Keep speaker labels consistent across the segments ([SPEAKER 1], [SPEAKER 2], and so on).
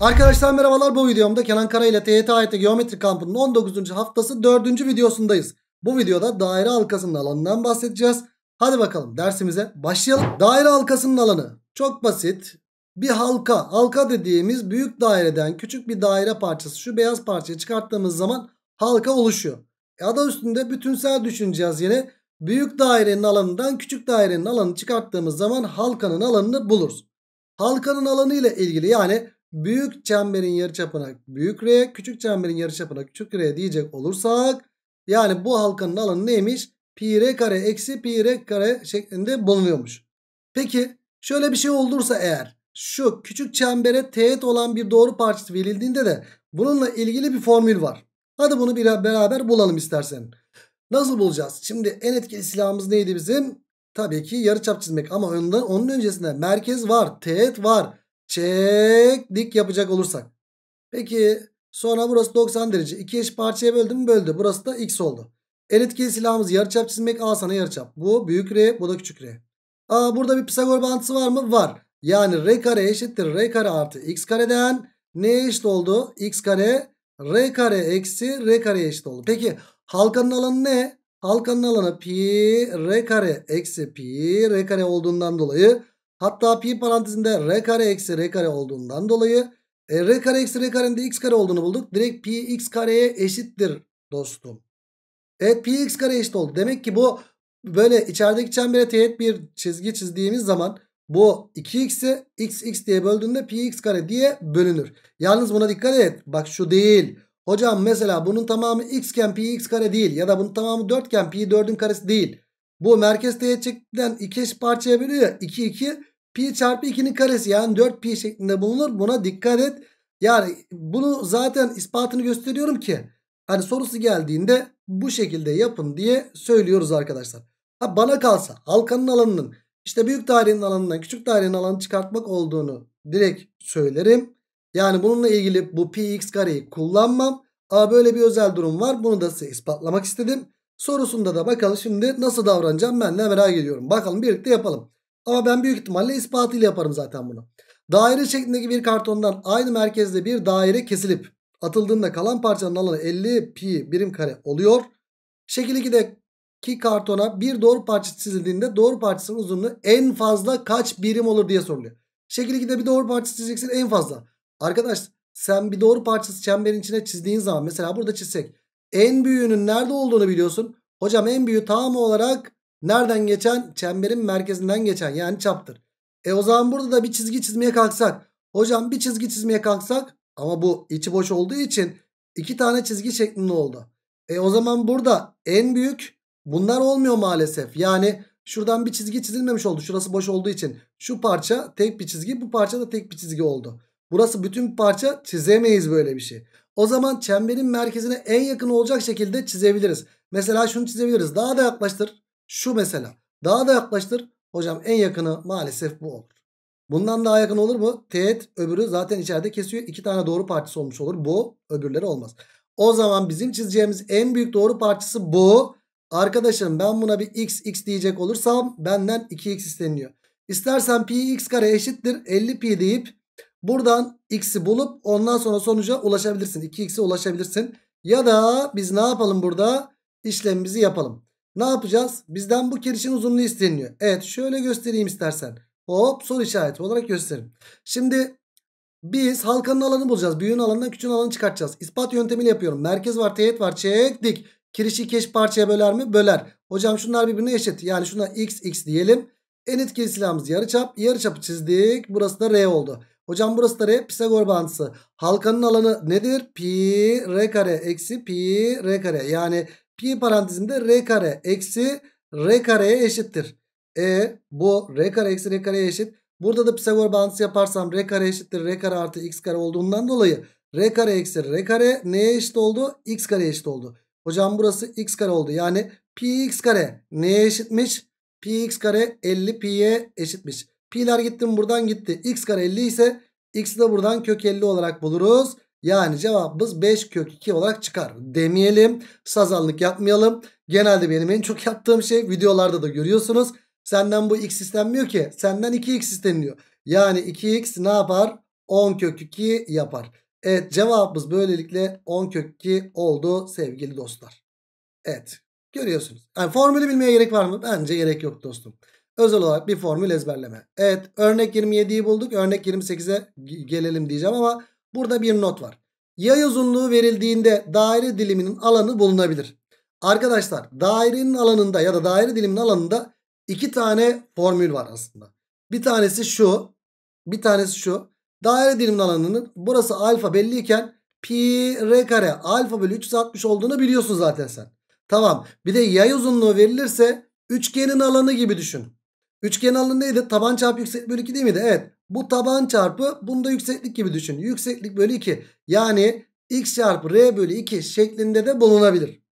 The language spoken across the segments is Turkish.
[SPEAKER 1] Arkadaşlar merhabalar bu videomda Kenan Kara ile TYT AYT Geometri Kampı'nın 19. haftası 4. videosundayız. Bu videoda daire halkasının alanından bahsedeceğiz. Hadi bakalım dersimize başlayalım. Daire halkasının alanı çok basit. Bir halka, halka dediğimiz büyük daireden küçük bir daire parçası şu beyaz parçayı çıkarttığımız zaman halka oluşuyor. E adı üstünde bütünsel düşüneceğiz yine. Büyük dairenin alanından küçük dairenin alanı çıkarttığımız zaman halkanın alanını buluruz. Halkanın alanı ile ilgili yani büyük çemberin yarıçapına büyük R, küçük çemberin yarıçapına küçük R diyecek olursak yani bu halkanın alanı neymiş? Pi R kare eksi pi R kare şeklinde bulunuyormuş. Peki şöyle bir şey olursa eğer şu küçük çembere teğet olan bir doğru parçası verildiğinde de bununla ilgili bir formül var. Hadi bunu bir beraber bulalım istersen. Nasıl bulacağız? Şimdi en etkili silahımız neydi bizim? Tabii ki yarıçap çizmek ama ondan, onun öncesinde merkez var, teğet var çeklik yapacak olursak. Peki sonra burası 90 derece. 2 eş parçaya böldü mü böldü. Burası da x oldu. El etkili silahımız yarıçap çizmek al sana yarıçap. Bu büyük R bu da küçük R. Aa, burada bir Pisagor bağıntısı var mı? Var. Yani R kare eşittir R kare artı x kareden ne eşit oldu? X kare R kare eksi R kare eşit oldu. Peki halkanın alanı ne? Halkanın alanı pi R kare eksi pi R kare olduğundan dolayı Hatta pi parantezinde r kare eksi r kare olduğundan dolayı e, r kare eksi r karenin de x kare olduğunu bulduk. Direkt pi x kareye eşittir dostum. Evet pi x kare eşit oldu. Demek ki bu böyle içerideki çembere teğet bir çizgi çizdiğimiz zaman bu 2x'i x x diye böldüğünde pi x kare diye bölünür. Yalnız buna dikkat et. Bak şu değil. Hocam mesela bunun tamamı x iken pi x kare değil ya da bunun tamamı 4 iken pi 4'ün karesi değil. Bu merkez teğet şeklinden iki eş parçaya bölüyor ya. 2 2 pi çarpı 2'nin karesi yani 4 pi şeklinde bulunur. Buna dikkat et. Yani bunu zaten ispatını gösteriyorum ki hani sorusu geldiğinde bu şekilde yapın diye söylüyoruz arkadaşlar. Ha bana kalsa halkanın alanının işte büyük dairenin alanından küçük dairenin alanı çıkartmak olduğunu direkt söylerim. Yani bununla ilgili bu pi x kareyi kullanmam. Ama böyle bir özel durum var. Bunu da size ispatlamak istedim sorusunda da bakalım şimdi nasıl davranacağım ben de merak ediyorum. Bakalım birlikte yapalım. Ama ben büyük ihtimalle ispatıyla yaparım zaten bunu. Daire şeklindeki bir kartondan aynı merkezde bir daire kesilip atıldığında kalan parçanın alanı 50 pi birim kare oluyor. Şekil 2'deki kartona bir doğru parça çizildiğinde doğru parçasının uzunluğu en fazla kaç birim olur diye soruluyor. Şekil 2'de bir doğru parça çizeceksin en fazla. Arkadaş sen bir doğru parçası çemberin içine çizdiğin zaman mesela burada çizsek en büyüğünün nerede olduğunu biliyorsun. Hocam en büyüğü tam olarak nereden geçen? Çemberin merkezinden geçen yani çaptır. E o zaman burada da bir çizgi çizmeye kalksak. Hocam bir çizgi çizmeye kalksak ama bu içi boş olduğu için iki tane çizgi şeklinde oldu. E o zaman burada en büyük bunlar olmuyor maalesef. Yani şuradan bir çizgi çizilmemiş oldu. Şurası boş olduğu için şu parça tek bir çizgi bu parça da tek bir çizgi oldu. Burası bütün parça çizemeyiz böyle bir şey. O zaman çemberin merkezine en yakın olacak şekilde çizebiliriz. Mesela şunu çizebiliriz. Daha da yaklaştır. Şu mesela. Daha da yaklaştır. Hocam en yakını maalesef bu olur. Bundan daha yakın olur mu? Teğet öbürü zaten içeride kesiyor. İki tane doğru parçası olmuş olur. Bu öbürleri olmaz. O zaman bizim çizeceğimiz en büyük doğru parçası bu. Arkadaşım ben buna bir x x diyecek olursam benden 2x isteniyor. İstersen pi x kare eşittir 50 pi deyip Buradan x'i bulup ondan sonra sonuca ulaşabilirsin. 2x'e ulaşabilirsin. Ya da biz ne yapalım burada? İşlemimizi yapalım. Ne yapacağız? Bizden bu kirişin uzunluğu isteniyor. Evet şöyle göstereyim istersen. Hop soru işareti olarak gösterim. Şimdi biz halkanın alanı bulacağız. Büyüğün alanından küçüğün alanı çıkartacağız. İspat yöntemiyle yapıyorum. Merkez var, teğet var. Çektik. Kirişi keş parçaya böler mi? Böler. Hocam şunlar birbirine eşit. Yani şuna x, x diyelim. En etkili silahımız yarıçap. Yarıçapı çizdik. Burası da r oldu. Hocam burası da R Pisagor bağıntısı. Halkanın alanı nedir? Pi R kare eksi pi R kare. Yani pi parantezinde R kare eksi R kareye eşittir. E bu R kare eksi R kareye eşit. Burada da Pisagor bağıntısı yaparsam R kare eşittir. R kare artı X kare olduğundan dolayı R kare eksi R kare neye eşit oldu? X kare eşit oldu. Hocam burası X kare oldu. Yani pi X kare neye eşitmiş? Pi X kare 50 pi'ye eşitmiş. Pi'ler gitti mi buradan gitti. X kare 50 ise X'i de buradan kök 50 olarak buluruz. Yani cevabımız 5 kök 2 olarak çıkar. Demeyelim. Sazanlık yapmayalım. Genelde benim en çok yaptığım şey videolarda da görüyorsunuz. Senden bu x istenmiyor ki. Senden 2x isteniliyor. Yani 2x ne yapar? 10 kök 2 yapar. Evet cevabımız böylelikle 10 kök 2 oldu sevgili dostlar. Evet görüyorsunuz. Yani formülü bilmeye gerek var mı? Bence gerek yok dostum. Özel olarak bir formül ezberleme. Evet örnek 27'yi bulduk. Örnek 28'e gelelim diyeceğim ama burada bir not var. Yay uzunluğu verildiğinde daire diliminin alanı bulunabilir. Arkadaşlar dairenin alanında ya da daire diliminin alanında iki tane formül var aslında. Bir tanesi şu. Bir tanesi şu. Daire dilimin alanının burası alfa belliyken pi r kare alfa bölü 360 olduğunu biliyorsun zaten sen. Tamam bir de yay uzunluğu verilirse üçgenin alanı gibi düşün. Üçgen alanı neydi? Taban çarpı yükseklik bölü 2 değil miydi? Evet. Bu taban çarpı bunda yükseklik gibi düşün. Yükseklik bölü 2. Yani x çarpı r bölü 2 şeklinde de bulunabilir.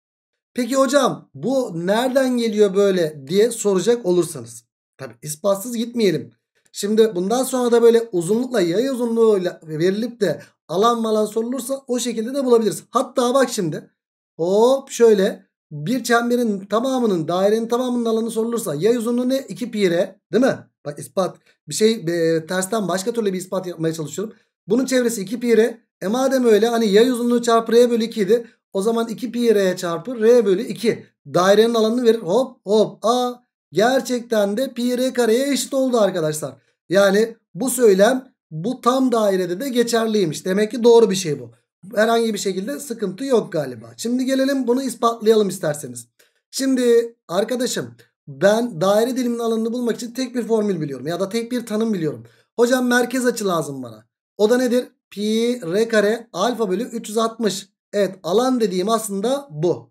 [SPEAKER 1] Peki hocam bu nereden geliyor böyle diye soracak olursanız. Tabi ispatsız gitmeyelim. Şimdi bundan sonra da böyle uzunlukla yay uzunluğuyla verilip de alan malan sorulursa o şekilde de bulabiliriz. Hatta bak şimdi hop şöyle bir çemberin tamamının dairenin tamamının alanı sorulursa yay uzunluğu ne? 2 pi r değil mi? Bak ispat bir şey e, tersten başka türlü bir ispat yapmaya çalışıyorum. Bunun çevresi 2 pi r. E madem öyle hani yay uzunluğu çarpı r bölü 2 idi. O zaman 2 pi r çarpı r bölü 2 dairenin alanını verir. Hop hop a gerçekten de pi r kareye eşit oldu arkadaşlar. Yani bu söylem bu tam dairede de geçerliymiş. Demek ki doğru bir şey bu herhangi bir şekilde sıkıntı yok galiba. Şimdi gelelim bunu ispatlayalım isterseniz. Şimdi arkadaşım ben daire diliminin alanını bulmak için tek bir formül biliyorum ya da tek bir tanım biliyorum. Hocam merkez açı lazım bana. O da nedir? Pi r kare alfa bölü 360. Evet alan dediğim aslında bu.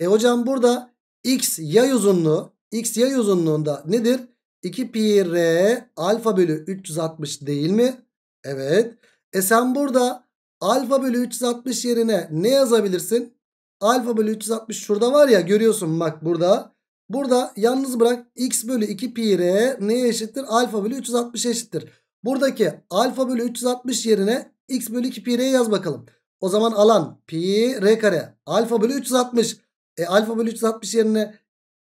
[SPEAKER 1] E hocam burada x yay uzunluğu x yay uzunluğunda nedir? 2 pi r alfa bölü 360 değil mi? Evet. E sen burada alfa bölü 360 yerine ne yazabilirsin? Alfa bölü 360 şurada var ya görüyorsun bak burada. Burada yalnız bırak x bölü 2 pi r neye eşittir? Alfa bölü 360 eşittir. Buradaki alfa bölü 360 yerine x bölü 2 pi r yaz bakalım. O zaman alan pi r kare alfa bölü 360. E alfa bölü 360 yerine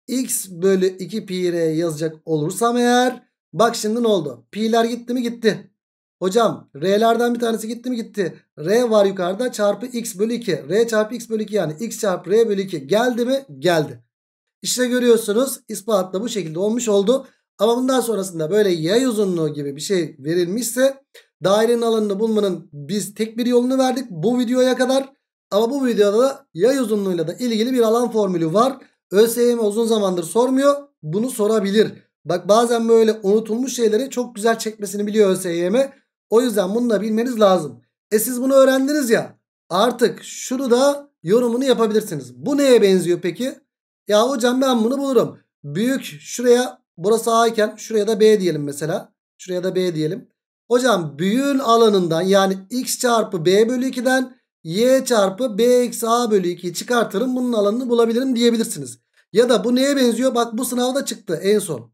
[SPEAKER 1] x bölü 2 pi r yazacak olursam eğer bak şimdi ne oldu? Pi'ler gitti mi gitti. Hocam R'lerden bir tanesi gitti mi gitti. R var yukarıda çarpı x bölü 2. R çarpı x bölü 2 yani x çarpı R bölü 2 geldi mi? Geldi. İşte görüyorsunuz ispat da bu şekilde olmuş oldu. Ama bundan sonrasında böyle yay uzunluğu gibi bir şey verilmişse dairenin alanını bulmanın biz tek bir yolunu verdik bu videoya kadar. Ama bu videoda da yay uzunluğuyla da ilgili bir alan formülü var. ÖSYM uzun zamandır sormuyor. Bunu sorabilir. Bak bazen böyle unutulmuş şeyleri çok güzel çekmesini biliyor ÖSYM'e. O yüzden bunu da bilmeniz lazım. E siz bunu öğrendiniz ya. Artık şunu da yorumunu yapabilirsiniz. Bu neye benziyor peki? Ya hocam ben bunu bulurum. Büyük şuraya burası A iken şuraya da B diyelim mesela. Şuraya da B diyelim. Hocam büyüğün alanından yani x çarpı b bölü 2'den y çarpı b eksi a bölü 2'yi çıkartırım. Bunun alanını bulabilirim diyebilirsiniz. Ya da bu neye benziyor? Bak bu sınavda çıktı en son.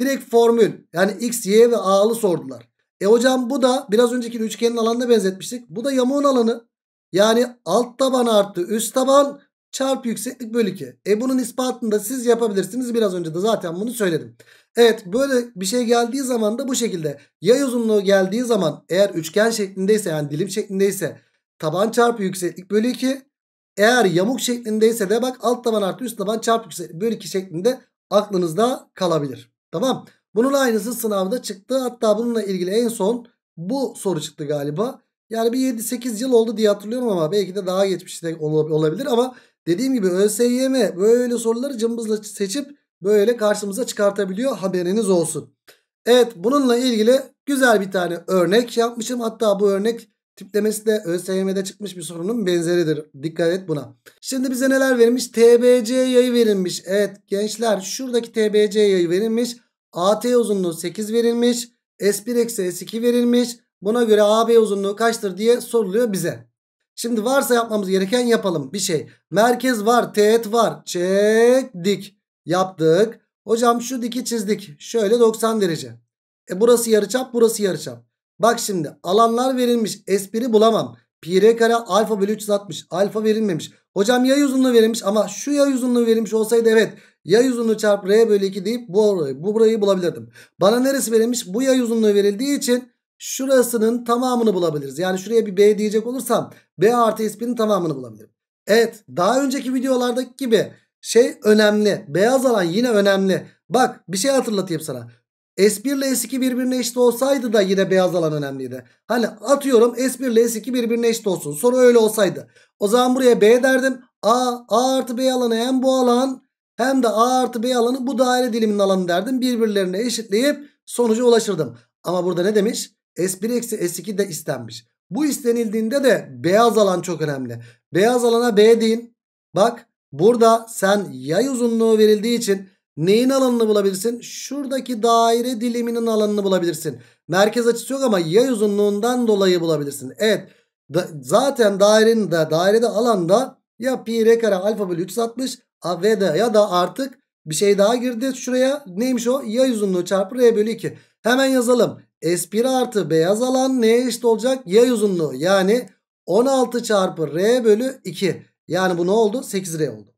[SPEAKER 1] Direkt formül yani x, y ve a'lı sordular. E hocam bu da biraz önceki üçgenin alanına benzetmiştik. Bu da yamuğun alanı. Yani alt taban artı üst taban çarpı yükseklik bölü 2. E bunun ispatını da siz yapabilirsiniz. Biraz önce de zaten bunu söyledim. Evet böyle bir şey geldiği zaman da bu şekilde. Yay uzunluğu geldiği zaman eğer üçgen şeklindeyse yani dilim şeklindeyse taban çarpı yükseklik bölü 2. Eğer yamuk şeklindeyse de bak alt taban artı üst taban çarpı yükseklik bölü 2 şeklinde aklınızda kalabilir. Tamam bunun aynısı sınavda çıktı. Hatta bununla ilgili en son bu soru çıktı galiba. Yani bir 7-8 yıl oldu diye hatırlıyorum ama belki de daha geçmişte olabilir ama dediğim gibi ÖSYM böyle soruları cımbızla seçip böyle karşımıza çıkartabiliyor haberiniz olsun. Evet bununla ilgili güzel bir tane örnek yapmışım. Hatta bu örnek tiplemesi de ÖSYM'de çıkmış bir sorunun benzeridir. Dikkat et buna. Şimdi bize neler verilmiş? TBC yayı verilmiş. Evet gençler şuradaki TBC yayı verilmiş. AT uzunluğu 8 verilmiş. S1 eksi S2 verilmiş. Buna göre AB uzunluğu kaçtır diye soruluyor bize. Şimdi varsa yapmamız gereken yapalım bir şey. Merkez var, teğet var. Çektik. Yaptık. Hocam şu diki çizdik. Şöyle 90 derece. E burası yarıçap, burası yarıçap. Bak şimdi alanlar verilmiş. S1'i bulamam. Pi r kare alfa bölü 360. Alfa verilmemiş. Hocam yay uzunluğu verilmiş ama şu yay uzunluğu verilmiş olsaydı evet Yay uzunluğu çarpı r bölü 2 deyip bu, burayı, bu burayı bulabilirdim. Bana neresi verilmiş? Bu yay uzunluğu verildiği için şurasının tamamını bulabiliriz. Yani şuraya bir b diyecek olursam b artı ispinin tamamını bulabilirim. Evet daha önceki videolardaki gibi şey önemli. Beyaz alan yine önemli. Bak bir şey hatırlatayım sana. S1 ile S2 birbirine eşit olsaydı da yine beyaz alan önemliydi. Hani atıyorum S1 ile S2 birbirine eşit olsun. Soru öyle olsaydı. O zaman buraya B derdim. A, A artı B alanı hem bu alan hem de A artı B alanı bu daire diliminin alanı derdim. Birbirlerine eşitleyip sonuca ulaşırdım. Ama burada ne demiş? S1 eksi S2 de istenmiş. Bu istenildiğinde de beyaz alan çok önemli. Beyaz alana B deyin. Bak burada sen yay uzunluğu verildiği için neyin alanını bulabilirsin? Şuradaki daire diliminin alanını bulabilirsin. Merkez açısı yok ama yay uzunluğundan dolayı bulabilirsin. Evet da, zaten dairenin de dairede alanda ya pi r kare alfa bölü 360 a, ve ya da artık bir şey daha girdi şuraya. Neymiş o? Y uzunluğu çarpı r bölü 2. Hemen yazalım. S1 artı beyaz alan neye eşit olacak? Y uzunluğu yani 16 çarpı r bölü 2. Yani bu ne oldu? 8r oldu.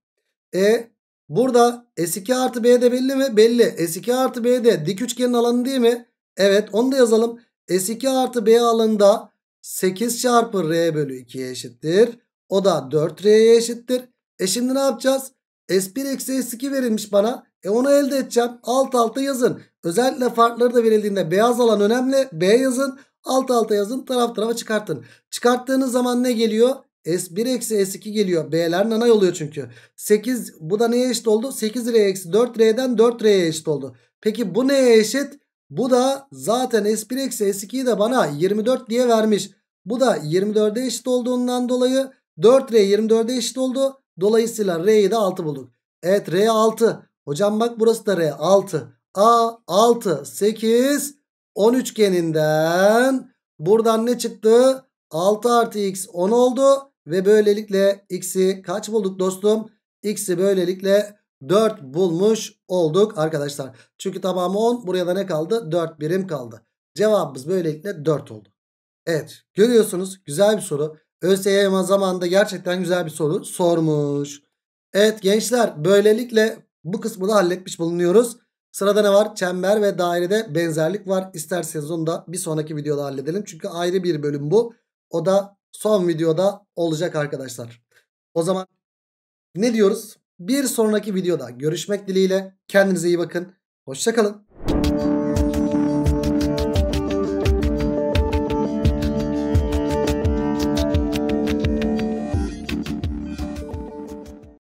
[SPEAKER 1] E burada S2 artı B'de belli mi? Belli. S2 artı B'de dik üçgenin alanı değil mi? Evet onu da yazalım. S2 artı B alanında 8 çarpı R bölü 2'ye eşittir. O da 4R'ye eşittir. E şimdi ne yapacağız? S1 eksi S2 verilmiş bana. E onu elde edeceğim. Alt alta yazın. Özellikle farkları da verildiğinde beyaz alan önemli. B yazın. Alt alta yazın. Taraf tarafa çıkartın. Çıkarttığınız zaman ne geliyor? S1 eksi S2 geliyor. B'lerin ana oluyor çünkü. 8 bu da neye eşit oldu? 8R eksi 4R'den 4R'ye eşit oldu. Peki bu neye eşit? Bu da zaten S1 eksi S2'yi de bana 24 diye vermiş. Bu da 24'e eşit olduğundan dolayı 4R 24'e eşit oldu. Dolayısıyla R'yi de 6 bulduk. Evet R 6. Hocam bak burası da R 6. A 6 8 10 üçgeninden buradan ne çıktı? 6 artı x 10 oldu. Ve böylelikle x'i kaç bulduk dostum? X'i böylelikle 4 bulmuş olduk arkadaşlar. Çünkü tamamı 10. Buraya da ne kaldı? 4 birim kaldı. Cevabımız böylelikle 4 oldu. Evet görüyorsunuz güzel bir soru. ÖSYM zamanında gerçekten güzel bir soru sormuş. Evet gençler böylelikle bu kısmı da halletmiş bulunuyoruz. Sırada ne var? Çember ve dairede benzerlik var. İsterseniz onu da bir sonraki videoda halledelim. Çünkü ayrı bir bölüm bu. O da son videoda olacak arkadaşlar. O zaman ne diyoruz? Bir sonraki videoda görüşmek dileğiyle. Kendinize iyi bakın. Hoşçakalın.